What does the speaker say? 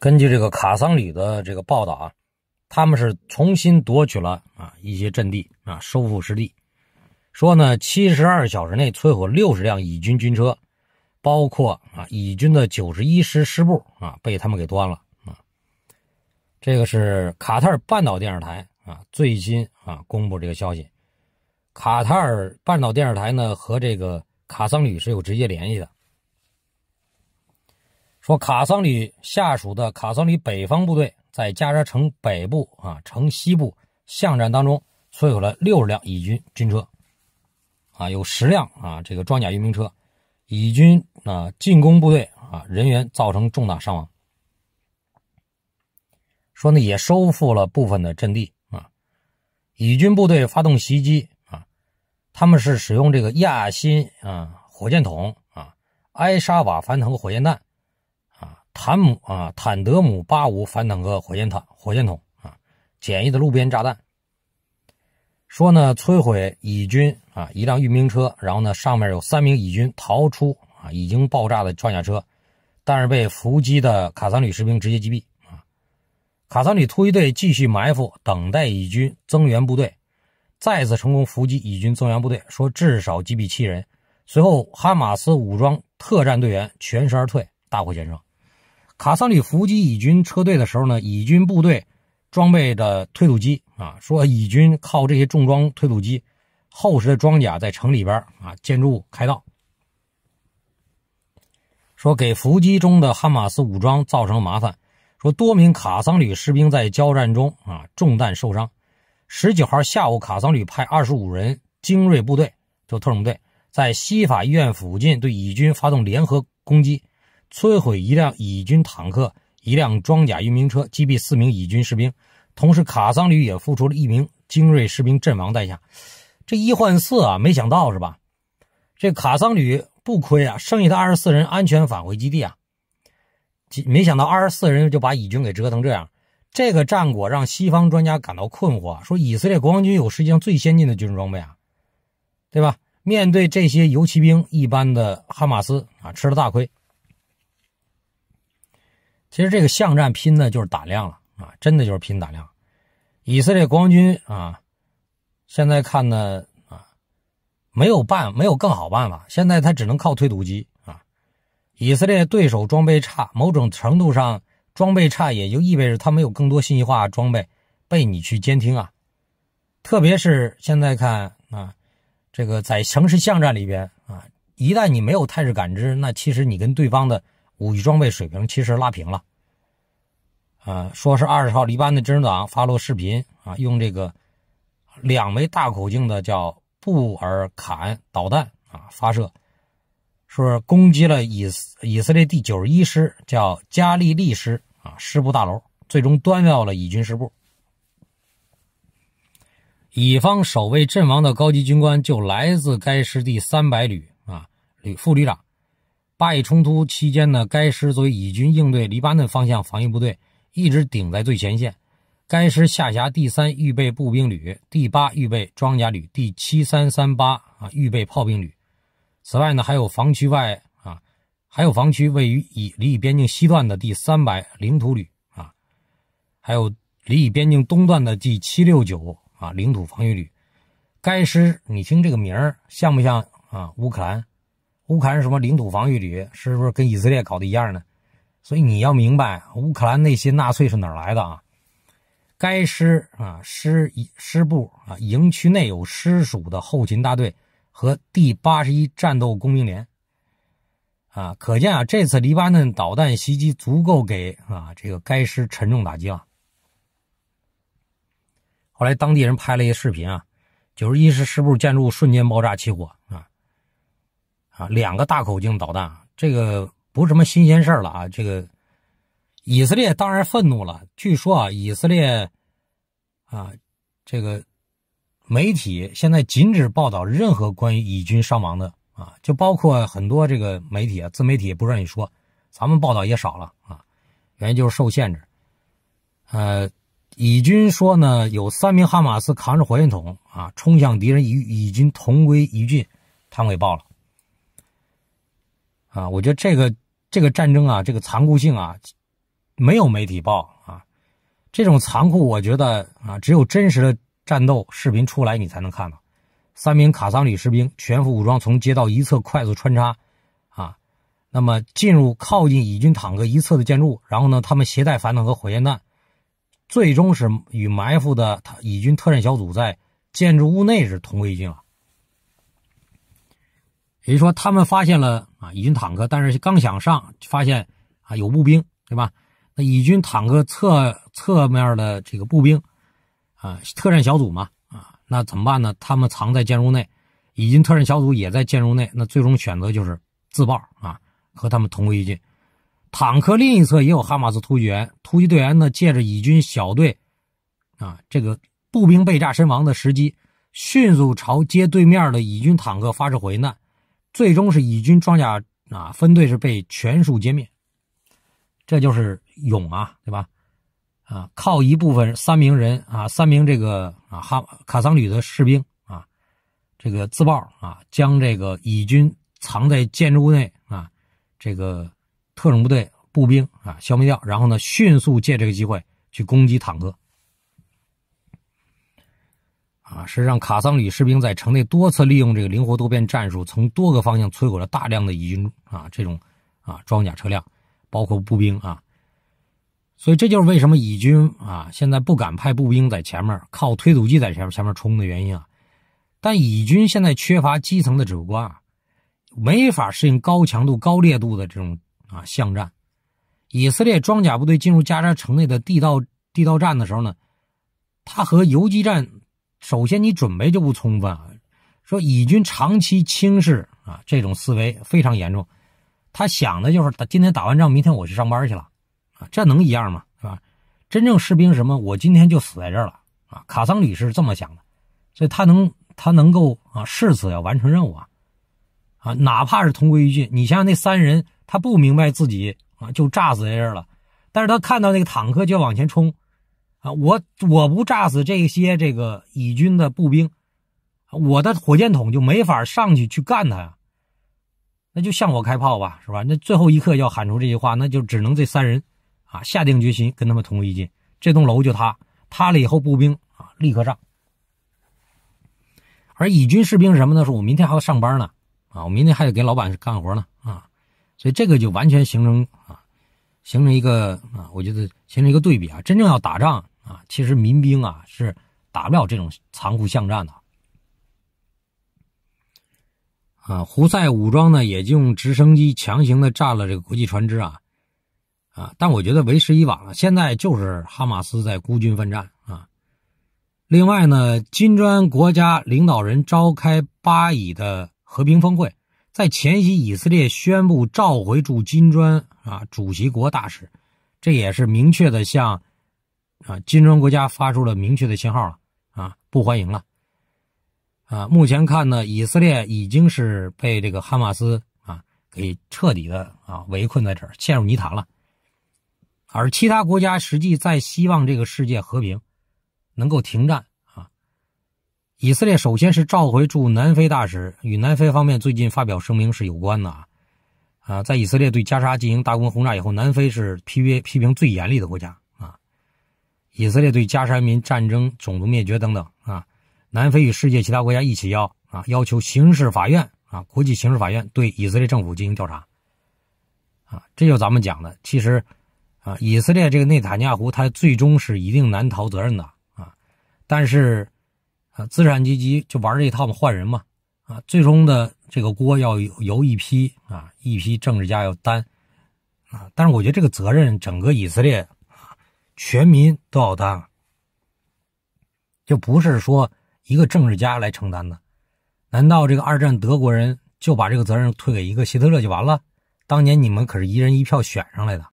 根据这个卡桑里的这个报道啊，他们是重新夺取了啊一些阵地啊，收复失地。说呢，七十二小时内摧毁六十辆以军军车，包括啊，以军的九十一师师部啊，被他们给端了啊。这个是卡塔尔半岛电视台啊，最新啊公布这个消息。卡塔尔半岛电视台呢和这个卡桑里是有直接联系的。说卡桑里下属的卡桑里北方部队在加沙城北部啊城西部巷战当中摧毁了六十辆以军军车，啊有十辆啊这个装甲运兵车，以军啊进攻部队啊人员造成重大伤亡。说呢也收复了部分的阵地啊，以军部队发动袭击啊，他们是使用这个亚新啊火箭筒啊埃沙瓦反腾火箭弹。坦姆啊，坦德姆八五反坦克火箭筒、火箭筒啊，简易的路边炸弹。说呢，摧毁以军啊一辆运兵车，然后呢，上面有三名以军逃出啊，已经爆炸的装甲车，但是被伏击的卡桑旅士兵直接击毙啊。卡桑旅突击队继续埋伏，等待以军增援部队，再次成功伏击以军增援部队，说至少击毙七人。随后，哈马斯武装特战队员全身而退，大获全胜。卡桑旅伏击以军车队的时候呢，以军部队装备的推土机啊，说以军靠这些重装推土机、厚实的装甲在城里边啊，建筑物开道，说给伏击中的哈马斯武装造成麻烦。说多名卡桑旅士兵在交战中啊中弹受伤。十九号下午，卡桑旅派二十五人精锐部队，就特种队，在西法医院附近对以军发动联合攻击。摧毁一辆以军坦克、一辆装甲运兵车，击毙四名以军士兵，同时卡桑旅也付出了一名精锐士兵阵亡代价。这一换四啊，没想到是吧？这卡桑旅不亏啊，剩下的二十四人安全返回基地啊。没想到二十四人就把以军给折腾这样，这个战果让西方专家感到困惑。说以色列国防军有世界上最先进的军事装备啊，对吧？面对这些游骑兵一般的哈马斯啊，吃了大亏。其实这个巷战拼的就是胆量了啊，真的就是拼胆量。以色列国防军啊，现在看呢啊，没有办没有更好办法，现在他只能靠推土机啊。以色列对手装备差，某种程度上装备差也就意味着他没有更多信息化装备被你去监听啊。特别是现在看啊，这个在城市巷战里边啊，一旦你没有态势感知，那其实你跟对方的。武器装备水平其实拉平了，呃，说是二十号黎巴嫩真主党发了个视频啊，用这个两枚大口径的叫布尔坎导弹啊发射，说攻击了以以色列第九十一师叫加利利师啊师部大楼，最终端掉了以军师部。以方守卫阵亡的高级军官就来自该师第三百旅啊旅副旅长。巴以冲突期间呢，该师作为以军应对黎巴嫩方向防御部队，一直顶在最前线。该师下辖第三预备步兵旅、第八预备装甲旅、第七三三八啊预备炮兵旅。此外呢，还有防区外啊，还有防区位于以黎以边境西段的第三百领土旅啊，还有黎以边境东段的第七六九啊领土防御旅。该师，你听这个名儿像不像啊？乌克兰？乌克兰什么领土防御旅是不是跟以色列搞的一样呢？所以你要明白，乌克兰那些纳粹是哪来的啊？该师啊师一师部啊营区内有师属的后勤大队和第八十一战斗工兵连啊，可见啊这次黎巴嫩导弹袭击足够给啊这个该师沉重打击了。后来当地人拍了一个视频啊，九十一师师部建筑瞬间爆炸起火啊。啊，两个大口径导弹，这个不是什么新鲜事了啊。这个以色列当然愤怒了。据说啊，以色列啊，这个媒体现在禁止报道任何关于以军伤亡的啊，就包括很多这个媒体啊、自媒体不愿意说，咱们报道也少了啊，原因就是受限制。呃，以军说呢，有三名哈马斯扛着火箭筒啊，冲向敌人，与以军同归于尽，他们给报了。啊，我觉得这个这个战争啊，这个残酷性啊，没有媒体报啊，这种残酷，我觉得啊，只有真实的战斗视频出来，你才能看到。三名卡桑旅士兵全副武装从街道一侧快速穿插，啊，那么进入靠近以军坦克一侧的建筑，然后呢，他们携带反坦克火箭弹，最终是与埋伏的以军特战小组在建筑物内是同归于尽了。比如说，他们发现了啊，以军坦克，但是刚想上，发现啊有步兵，对吧？那以军坦克侧侧面的这个步兵啊，特战小组嘛，啊，那怎么办呢？他们藏在建筑内，以军特战小组也在建筑内，那最终选择就是自爆啊，和他们同归于尽。坦克另一侧也有哈马斯突击员、突击队员呢，借着以军小队啊这个步兵被炸身亡的时机，迅速朝街对面的以军坦克发射回弹。最终是以军装甲啊分队是被全数歼灭，这就是勇啊，对吧？啊，靠一部分三名人啊，三名这个啊哈卡桑旅的士兵啊，这个自爆啊，将这个以军藏在建筑物内啊这个特种部队步兵啊消灭掉，然后呢，迅速借这个机会去攻击坦克。啊，是让卡桑里士兵在城内多次利用这个灵活多变战术，从多个方向摧毁了大量的以军啊，这种啊装甲车辆，包括步兵啊。所以这就是为什么以军啊现在不敢派步兵在前面靠推土机在前面前面冲的原因啊。但以军现在缺乏基层的指挥官，没法适应高强度、高烈度的这种啊巷战。以色列装甲部队进入加沙城内的地道地道战的时候呢，它和游击战。首先，你准备就不充分。说乙军长期轻视啊，这种思维非常严重。他想的就是他今天打完仗，明天我去上班去了啊，这能一样吗？是吧？真正士兵什么？我今天就死在这儿了啊！卡桑旅是这么想的，所以他能他能够啊誓死要完成任务啊啊，哪怕是同归于尽。你想想那三人，他不明白自己啊就炸死在这儿了，但是他看到那个坦克就要往前冲。啊，我我不炸死这些这个以军的步兵，我的火箭筒就没法上去去干他呀。那就向我开炮吧，是吧？那最后一刻要喊出这句话，那就只能这三人啊下定决心跟他们同归于尽。这栋楼就塌塌了以后，步兵啊立刻上。而以军士兵什么呢？说我明天还要上班呢，啊，我明天还得给老板干活呢，啊，所以这个就完全形成啊。形成一个啊，我觉得形成一个对比啊，真正要打仗啊，其实民兵啊是打不了这种残酷巷战的啊。胡塞武装呢，也就用直升机强行的炸了这个国际船只啊啊，但我觉得为时已晚了。现在就是哈马斯在孤军奋战啊。另外呢，金砖国家领导人召开巴以的和平峰会。在前夕，以色列宣布召回驻金砖啊主席国大使，这也是明确的向啊金砖国家发出了明确的信号了啊，不欢迎了。啊，目前看呢，以色列已经是被这个哈马斯啊给彻底的啊围困在这儿，陷入泥潭了。而其他国家实际在希望这个世界和平能够停战。以色列首先是召回驻南非大使，与南非方面最近发表声明是有关的啊。啊，在以色列对加沙进行大规模轰炸以后，南非是批评批评最严厉的国家啊。以色列对加沙人民战争、种族灭绝等等啊，南非与世界其他国家一起要啊要求刑事法院啊国际刑事法院对以色列政府进行调查啊。这就咱们讲的，其实啊，以色列这个内塔尼亚胡他最终是一定难逃责任的啊，但是。资产阶级就玩这一套嘛，换人嘛，啊，最终的这个锅要由一批啊，一批政治家要担，啊，但是我觉得这个责任整个以色列啊，全民都要担，就不是说一个政治家来承担的，难道这个二战德国人就把这个责任推给一个希特勒就完了？当年你们可是一人一票选上来的。